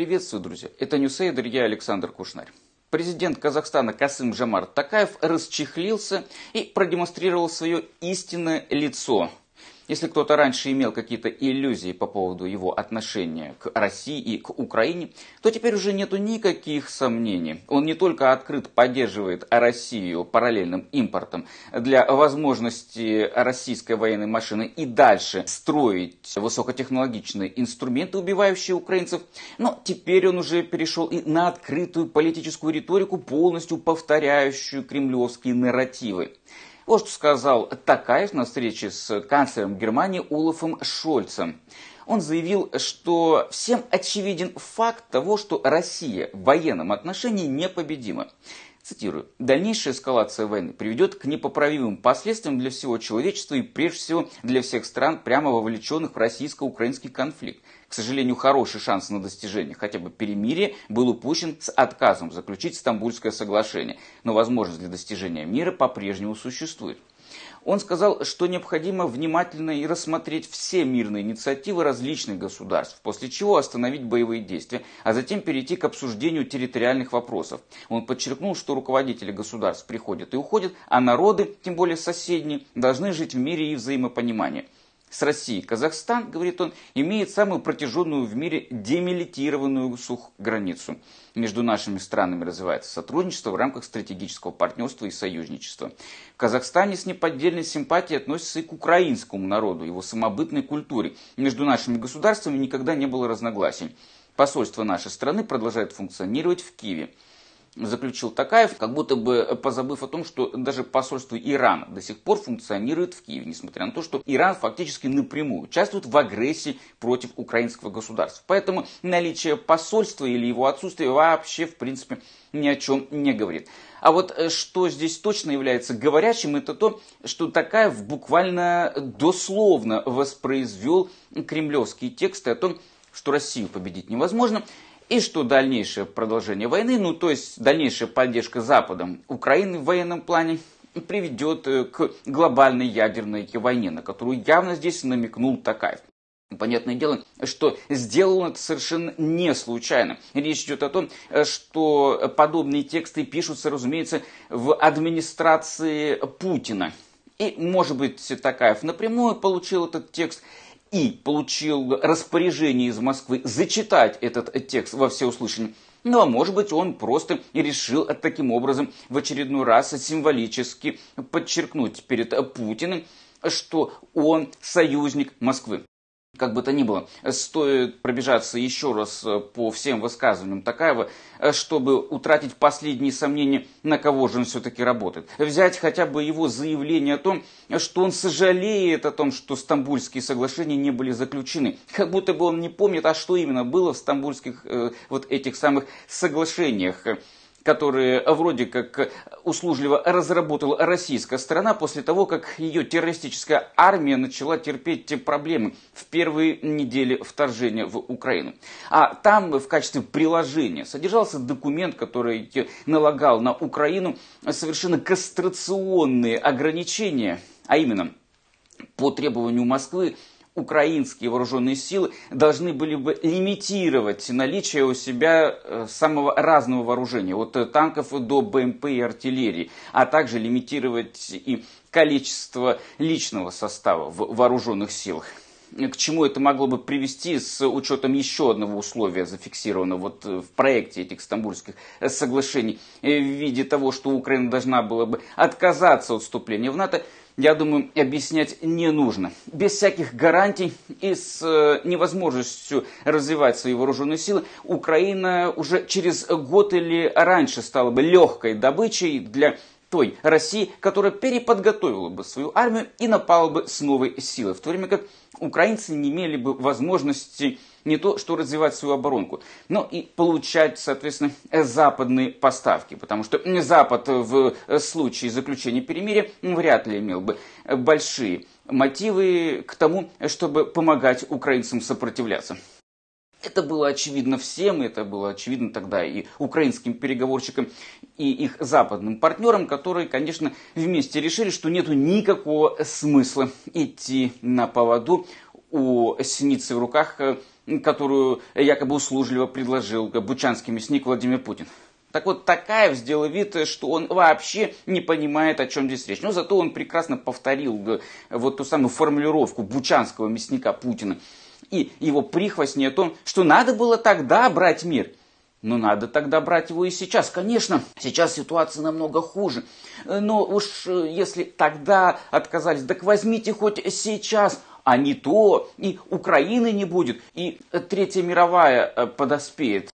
Приветствую, друзья. Это Ньюсейдер, я Александр Кушнарь. Президент Казахстана Касым Жамар Такаев расчехлился и продемонстрировал свое истинное лицо если кто-то раньше имел какие-то иллюзии по поводу его отношения к России и к Украине, то теперь уже нету никаких сомнений. Он не только открыт поддерживает Россию параллельным импортом для возможности российской военной машины и дальше строить высокотехнологичные инструменты, убивающие украинцев, но теперь он уже перешел и на открытую политическую риторику, полностью повторяющую кремлевские нарративы. Вот что сказал Такаев на встрече с канцлером Германии Улафом Шольцем. Он заявил, что всем очевиден факт того, что Россия в военном отношении непобедима. Цитирую. «Дальнейшая эскалация войны приведет к непоправимым последствиям для всего человечества и прежде всего для всех стран, прямо вовлеченных в российско-украинский конфликт к сожалению, хороший шанс на достижение хотя бы перемирия был упущен с отказом заключить Стамбульское соглашение, но возможность для достижения мира по-прежнему существует. Он сказал, что необходимо внимательно и рассмотреть все мирные инициативы различных государств, после чего остановить боевые действия, а затем перейти к обсуждению территориальных вопросов. Он подчеркнул, что руководители государств приходят и уходят, а народы, тем более соседние, должны жить в мире и взаимопонимании с Россией. Казахстан, говорит он, имеет самую протяженную в мире демилитированную сух границу. Между нашими странами развивается сотрудничество в рамках стратегического партнерства и союзничества. В Казахстане с неподдельной симпатией относятся и к украинскому народу, его самобытной культуре. Между нашими государствами никогда не было разногласий. Посольство нашей страны продолжает функционировать в Киеве заключил Такаев, как будто бы э, позабыв о том, что даже посольство Ирана до сих пор функционирует в Киеве, несмотря на то, что Иран фактически напрямую участвует в агрессии против украинского государства. Поэтому наличие посольства или его отсутствие вообще, в принципе, ни о чем не говорит. А вот э, что здесь точно является говорящим, это то, что Такаев буквально дословно воспроизвел кремлевские тексты о том, что Россию победить невозможно, и что дальнейшее продолжение войны, ну то есть дальнейшая поддержка Западом Украины в военном плане, приведет э, к глобальной ядерной войне, на которую явно здесь намекнул Такаев. Понятное дело, что сделано это совершенно не случайно. Речь идет о том, э, что подобные тексты пишутся, разумеется, в администрации Путина. И, может быть, Такаев напрямую получил этот текст, и получил распоряжение из Москвы зачитать этот текст во всеуслышание. Ну а может быть он просто решил таким образом в очередной раз символически подчеркнуть перед Путиным, что он союзник Москвы. Как бы то ни было, стоит пробежаться еще раз э, по всем высказываниям Такаева, э, чтобы утратить последние сомнения, на кого же он все-таки работает. Взять хотя бы его заявление о том, что он сожалеет о том, что стамбульские соглашения не были заключены. Как будто бы он не помнит, а что именно было в стамбульских э, вот этих самых соглашениях которые вроде как услужливо разработала российская сторона после того, как ее террористическая армия начала терпеть проблемы в первые недели вторжения в Украину. А там в качестве приложения содержался документ, который налагал на Украину совершенно кастрационные ограничения, а именно – по требованию Москвы украинские вооруженные силы должны были бы лимитировать наличие у себя э, самого разного вооружения, от э, танков до БМП и артиллерии, а также лимитировать и количество личного состава в вооруженных силах к чему это могло бы привести с учетом еще одного условия, зафиксированного вот э, в проекте этих стамбульских соглашений, в виде того, что Украина должна была бы отказаться от вступления в НАТО, я думаю, объяснять не нужно. Без всяких гарантий и с э, невозможностью развивать свои вооруженные силы, Украина уже через год или раньше стала бы легкой добычей для той России, которая переподготовила бы свою армию и напала бы с новой силой, в то время как украинцы не имели бы возможности не то, что развивать свою оборонку, но и получать, соответственно, э, западные поставки, потому что Запад э, в э, случае заключения перемирия вряд ли имел бы большие мотивы к тому, чтобы помогать украинцам сопротивляться. Это было очевидно всем, это было очевидно тогда и украинским переговорщикам, и их западным партнерам, которые, конечно, вместе решили, что нет никакого смысла идти на поводу у синицы в руках которую якобы услужливо предложил бучанский мясник Владимир Путин. Так вот, Такаев сделал вид, что он вообще не понимает, о чем здесь речь. Но зато он прекрасно повторил э, вот ту самую формулировку бучанского мясника Путина и его прихвостни о том, что надо было тогда брать мир. Но ну, надо тогда брать его и сейчас. Конечно, сейчас ситуация намного хуже. Э, но уж э, если тогда отказались, так возьмите хоть сейчас а не то, и Украины не будет, и э, Третья мировая э, подоспеет.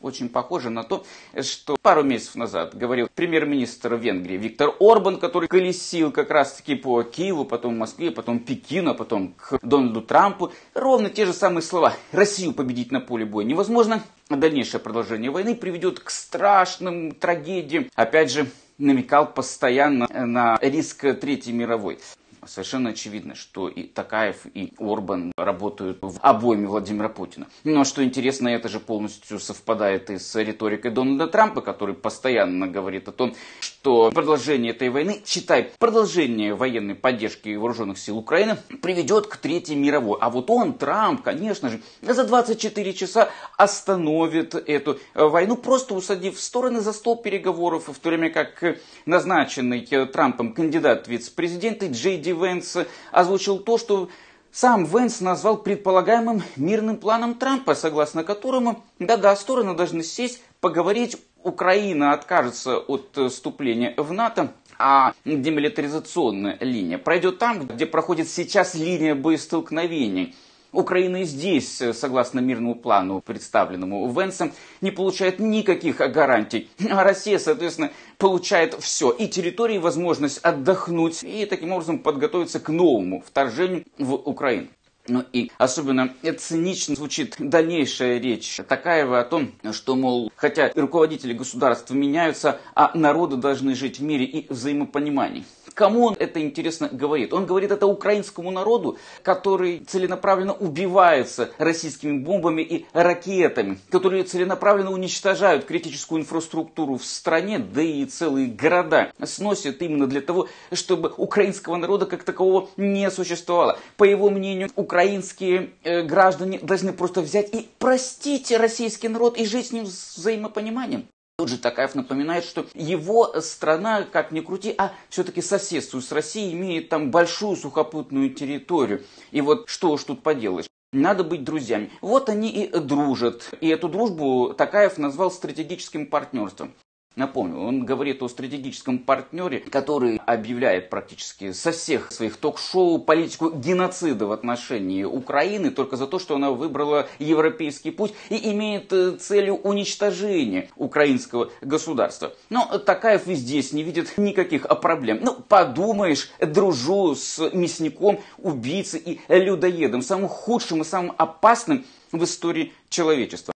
Очень похоже на то, что пару месяцев назад говорил премьер-министр Венгрии Виктор Орбан, который колесил как раз-таки по Киеву, потом Москве, потом Пекину, а потом к Дональду Трампу. Ровно те же самые слова. Россию победить на поле боя невозможно. А дальнейшее продолжение войны приведет к страшным трагедиям. Опять же, намекал постоянно э, на риск Третьей мировой. Совершенно очевидно, что и Такаев, и Орбан работают в обойме Владимира Путина. Но ну, а что интересно, это же полностью совпадает и с риторикой Дональда Трампа, который постоянно говорит о том, что что продолжение этой войны, считай, продолжение военной поддержки вооруженных сил Украины приведет к Третьей мировой. А вот он, Трамп, конечно же, за 24 часа остановит эту э, войну, просто усадив в стороны за стол переговоров, в то время как э, назначенный э, Трампом кандидат вице-президента Джей Ди Венс озвучил то, что сам Венс назвал предполагаемым мирным планом Трампа, согласно которому, да-да, стороны должны сесть, поговорить, Украина откажется от э, вступления в НАТО, а демилитаризационная линия пройдет там, где проходит сейчас линия боестолкновений. Украина и здесь, э, согласно мирному плану, представленному Венсом, не получает никаких гарантий. А Россия, соответственно, получает все. И территории, и возможность отдохнуть, и таким образом подготовиться к новому вторжению в Украину. Ну и особенно цинично звучит дальнейшая речь Такаева о том, что, мол, хотя руководители государств меняются, а народы должны жить в мире и взаимопонимании. Кому он это интересно говорит? Он говорит это украинскому народу, который целенаправленно убивается российскими бомбами и ракетами, которые целенаправленно уничтожают критическую инфраструктуру в стране, да и целые города сносят именно для того, чтобы украинского народа как такового не существовало. По его мнению, украинские э, граждане должны просто взять и простить российский народ и жить с ним взаимопониманием. Тот же Такаев напоминает, что его страна, как ни крути, а все-таки соседствует с Россией, имеет там большую сухопутную территорию. И вот что уж тут поделаешь. Надо быть друзьями. Вот они и дружат. И эту дружбу Такаев назвал стратегическим партнерством. Напомню, он говорит о стратегическом партнере, который объявляет практически со всех своих ток-шоу политику геноцида в отношении Украины только за то, что она выбрала европейский путь и имеет э, целью уничтожения украинского государства. Но Такаев и здесь не видит никаких а, проблем. Ну, подумаешь, дружу с мясником, убийцей и людоедом, самым худшим и самым опасным в истории человечества.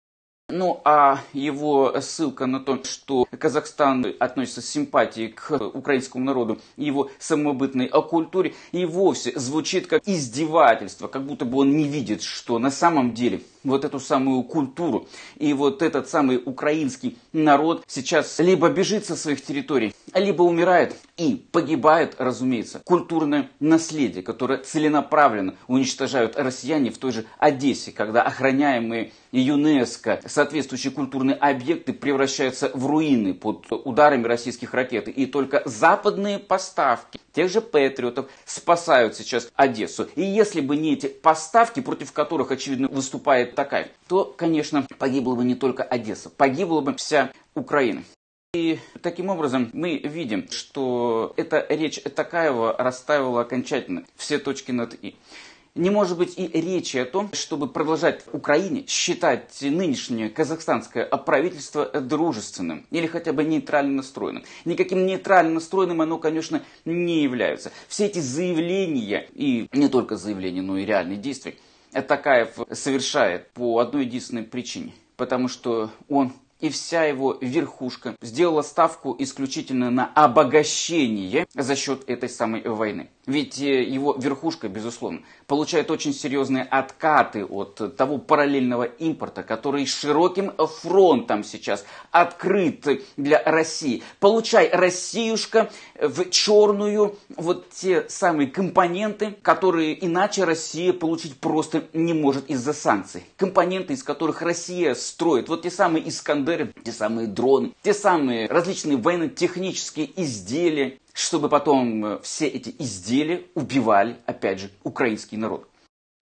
Ну а его ссылка на то, что Казахстан относится с симпатией к украинскому народу и его самобытной оккультуре, и вовсе звучит как издевательство, как будто бы он не видит, что на самом деле вот эту самую культуру. И вот этот самый украинский народ сейчас либо бежит со своих территорий, либо умирает и погибает, разумеется, культурное наследие, которое целенаправленно уничтожают россияне в той же Одессе, когда охраняемые ЮНЕСКО соответствующие культурные объекты превращаются в руины под ударами российских ракет. И только западные поставки тех же патриотов, спасают сейчас Одессу. И если бы не эти поставки, против которых, очевидно, выступает такая, то, конечно, погибла бы не только Одесса, погибла бы вся Украина. И таким образом мы видим, что эта речь Такаева расставила окончательно все точки над «и». Не может быть и речи о том, чтобы продолжать в Украине считать нынешнее казахстанское правительство дружественным или хотя бы нейтрально настроенным. Никаким нейтрально настроенным оно, конечно, не является. Все эти заявления, и не только заявления, но и реальные действия, Атакаев совершает по одной единственной причине. Потому что он и вся его верхушка сделала ставку исключительно на обогащение за счет этой самой войны. Ведь э, его верхушка, безусловно, получает очень серьезные откаты от того параллельного импорта, который широким фронтом сейчас открыт для России. Получай, Россиюшка, в черную вот те самые компоненты, которые иначе Россия получить просто не может из-за санкций. Компоненты, из которых Россия строит, вот те самые Искандеры, БТРы, те самые дроны, те самые различные военно-технические изделия, чтобы потом э, все эти изделия убивали, опять же, украинский народ.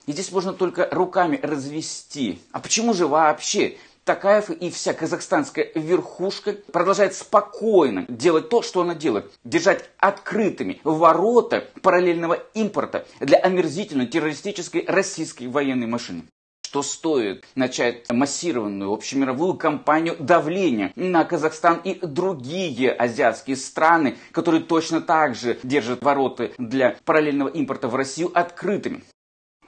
И здесь можно только руками развести. А почему же вообще Такаев и вся казахстанская верхушка продолжает спокойно делать то, что она делает. Держать открытыми ворота параллельного импорта для омерзительно террористической российской военной машины что стоит начать массированную общемировую кампанию давления на Казахстан и другие азиатские страны, которые точно так же держат вороты для параллельного импорта в Россию открытыми.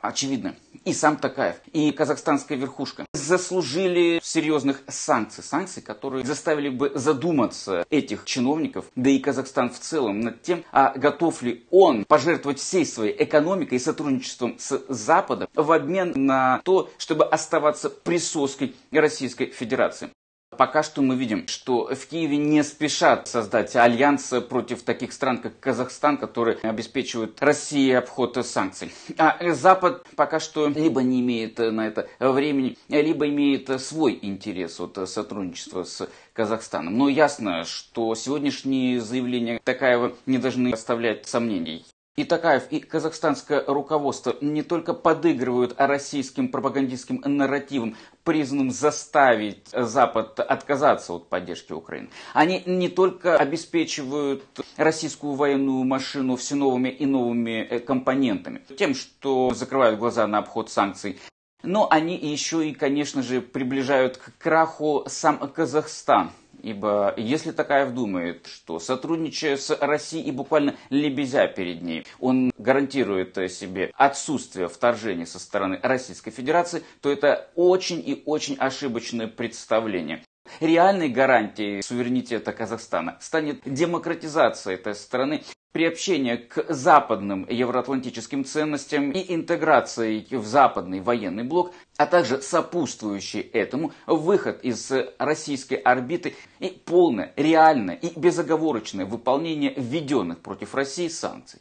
Очевидно, и сам Такаев, и казахстанская верхушка заслужили серьезных санкций. Санкций, которые заставили бы задуматься этих чиновников, да и Казахстан в целом, над тем, а готов ли он пожертвовать всей своей экономикой и сотрудничеством с Западом в обмен на то, чтобы оставаться присоской Российской Федерации. Пока что мы видим, что в Киеве не спешат создать альянс против таких стран, как Казахстан, которые обеспечивают России обход санкций. А Запад пока что либо не имеет на это времени, либо имеет свой интерес от сотрудничества с Казахстаном. Но ясно, что сегодняшние заявления Такаева не должны оставлять сомнений. И Такаев, и казахстанское руководство не только подыгрывают российским пропагандистским нарративам, признанным заставить Запад отказаться от поддержки Украины. Они не только обеспечивают российскую военную машину все новыми и новыми э, компонентами, тем, что закрывают глаза на обход санкций, но они еще и, конечно же, приближают к краху сам Казахстан – Ибо если Такаев думает, что сотрудничая с Россией и буквально лебезя перед ней, он гарантирует э, себе отсутствие вторжения со стороны Российской Федерации, то это очень и очень ошибочное представление. Реальной гарантией суверенитета Казахстана станет демократизация этой страны, приобщение к западным евроатлантическим ценностям и интеграция в западный военный блок, а также сопутствующий этому выход из российской орбиты и полное, реальное и безоговорочное выполнение введенных против России санкций.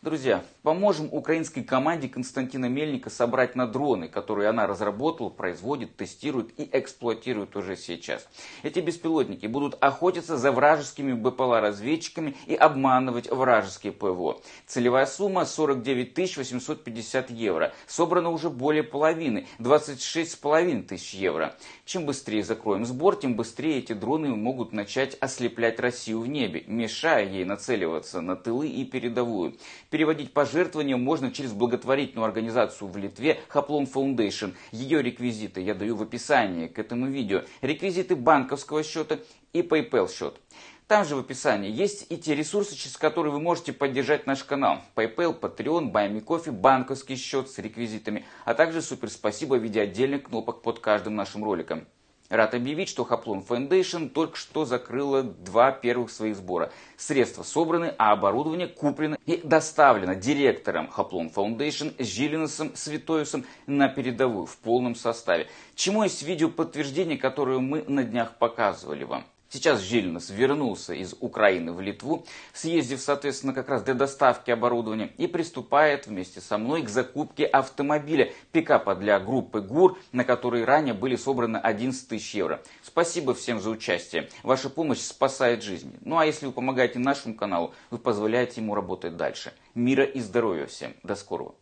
Друзья, Поможем украинской команде Константина Мельника собрать на дроны, которые она разработала, производит, тестирует и эксплуатирует уже сейчас. Эти беспилотники будут охотиться за вражескими БПЛА-разведчиками и обманывать вражеские ПВО. Целевая сумма 49 850 евро. Собрано уже более половины, 26,5 тысяч евро. Чем быстрее закроем сбор, тем быстрее эти дроны могут начать ослеплять Россию в небе, мешая ей нацеливаться на тылы и передовую. Переводить пожар пожертвования можно через благотворительную организацию в Литве Хаплон Foundation. Ее реквизиты я даю в описании к этому видео. Реквизиты банковского счета и PayPal счет. Там же в описании есть и те ресурсы, через которые вы можете поддержать наш канал. PayPal, Patreon, Buy банковский счет с реквизитами, а также суперспасибо в виде отдельных кнопок под каждым нашим роликом. Рад объявить, что Хаплон Foundation только что закрыла два первых своих сбора. Средства собраны, а оборудование куплено и доставлено директором Хаплон Foundation Жилиносом Святоюсом на передовую в полном составе. Чему есть видео подтверждение, которое мы на днях показывали вам. Сейчас Жильнос вернулся из Украины в Литву, съездив, соответственно, как раз для доставки оборудования и приступает вместе со мной к закупке автомобиля, пикапа для группы ГУР, на который ранее были собраны 11 тысяч евро. Спасибо всем за участие. Ваша помощь спасает жизни. Ну а если вы помогаете нашему каналу, вы позволяете ему работать дальше. Мира и здоровья всем. До скорого.